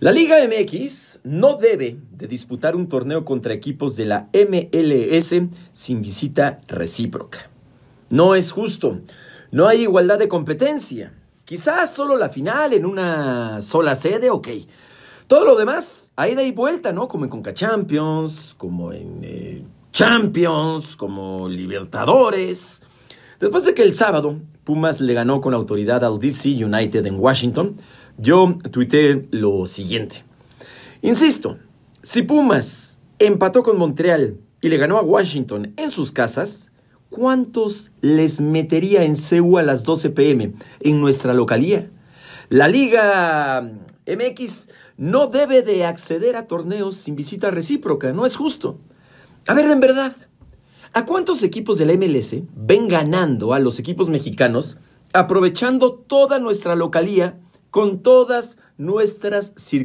La Liga MX no debe de disputar un torneo contra equipos de la MLS sin visita recíproca. No es justo. No hay igualdad de competencia. Quizás solo la final en una sola sede, ok. Todo lo demás, ahí de y vuelta, ¿no? Como en Conca Champions, como en eh, Champions, como Libertadores. Después de que el sábado Pumas le ganó con autoridad al DC United en Washington, yo tuiteé lo siguiente. Insisto, si Pumas empató con Montreal y le ganó a Washington en sus casas, ¿cuántos les metería en CEU a las 12 pm en nuestra localía? La Liga MX no debe de acceder a torneos sin visita recíproca, no es justo. A ver, en verdad, ¿a cuántos equipos del MLS ven ganando a los equipos mexicanos aprovechando toda nuestra localía con todas nuestras circunstancias